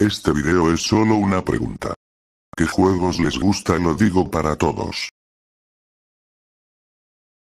Este video es solo una pregunta. ¿Qué juegos les gusta? Lo digo para todos.